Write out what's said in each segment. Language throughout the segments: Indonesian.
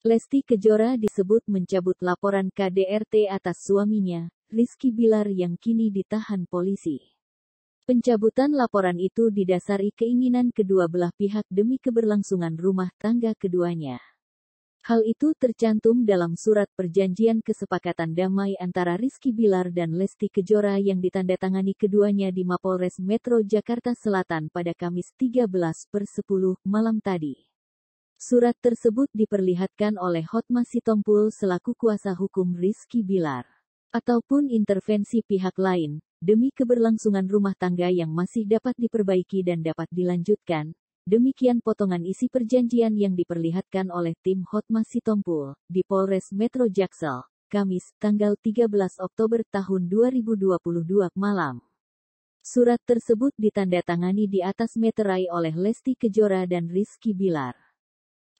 Lesti Kejora disebut mencabut laporan KDRT atas suaminya, Rizky Bilar yang kini ditahan polisi. Pencabutan laporan itu didasari keinginan kedua belah pihak demi keberlangsungan rumah tangga keduanya. Hal itu tercantum dalam surat perjanjian kesepakatan damai antara Rizky Bilar dan Lesti Kejora yang ditandatangani keduanya di Mapolres Metro Jakarta Selatan pada Kamis 13 per 10 malam tadi. Surat tersebut diperlihatkan oleh Hotma Sitompul selaku kuasa hukum Rizky Bilar. Ataupun intervensi pihak lain, demi keberlangsungan rumah tangga yang masih dapat diperbaiki dan dapat dilanjutkan. Demikian potongan isi perjanjian yang diperlihatkan oleh tim Hotma Sitompul di Polres Metro Jaksel, Kamis, tanggal 13 Oktober tahun 2022 malam. Surat tersebut ditandatangani di atas meterai oleh Lesti Kejora dan Rizky Bilar.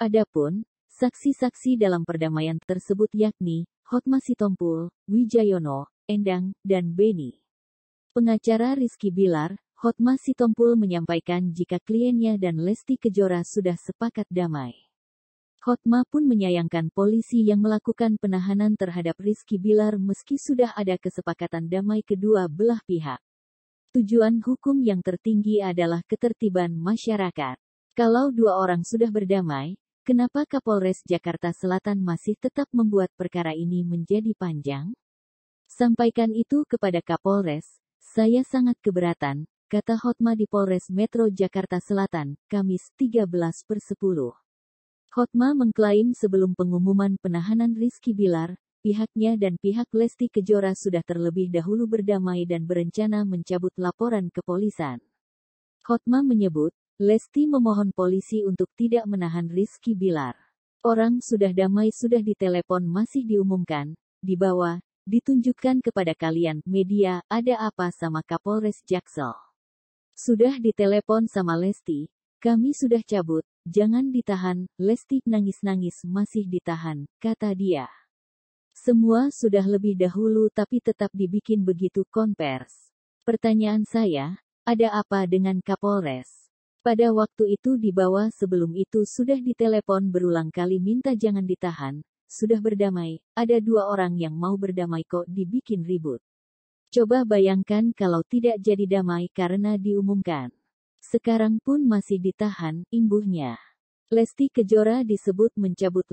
Adapun, saksi-saksi dalam perdamaian tersebut yakni, Hotma Sitompul, Wijayono, Endang, dan Beni. Pengacara Rizky Bilar, Hotma Sitompul menyampaikan jika kliennya dan Lesti Kejora sudah sepakat damai. Hotma pun menyayangkan polisi yang melakukan penahanan terhadap Rizky Bilar meski sudah ada kesepakatan damai kedua belah pihak. Tujuan hukum yang tertinggi adalah ketertiban masyarakat. Kalau dua orang sudah berdamai, Kenapa Kapolres Jakarta Selatan masih tetap membuat perkara ini menjadi panjang? Sampaikan itu kepada Kapolres, saya sangat keberatan, kata Hotma di Polres Metro Jakarta Selatan, Kamis 13 per 10. Hotma mengklaim sebelum pengumuman penahanan Rizky Bilar, pihaknya dan pihak Lesti Kejora sudah terlebih dahulu berdamai dan berencana mencabut laporan kepolisan. Hotma menyebut, Lesti memohon polisi untuk tidak menahan Rizky Bilar. Orang sudah damai sudah ditelepon masih diumumkan, di bawah, ditunjukkan kepada kalian, media, ada apa sama Kapolres Jaksel. Sudah ditelepon sama Lesti, kami sudah cabut, jangan ditahan, Lesti nangis-nangis masih ditahan, kata dia. Semua sudah lebih dahulu tapi tetap dibikin begitu konvers. Pertanyaan saya, ada apa dengan Kapolres? Pada waktu itu di bawah sebelum itu sudah ditelepon berulang kali minta jangan ditahan, sudah berdamai, ada dua orang yang mau berdamai kok dibikin ribut. Coba bayangkan kalau tidak jadi damai karena diumumkan. Sekarang pun masih ditahan, imbuhnya. Lesti Kejora disebut mencabut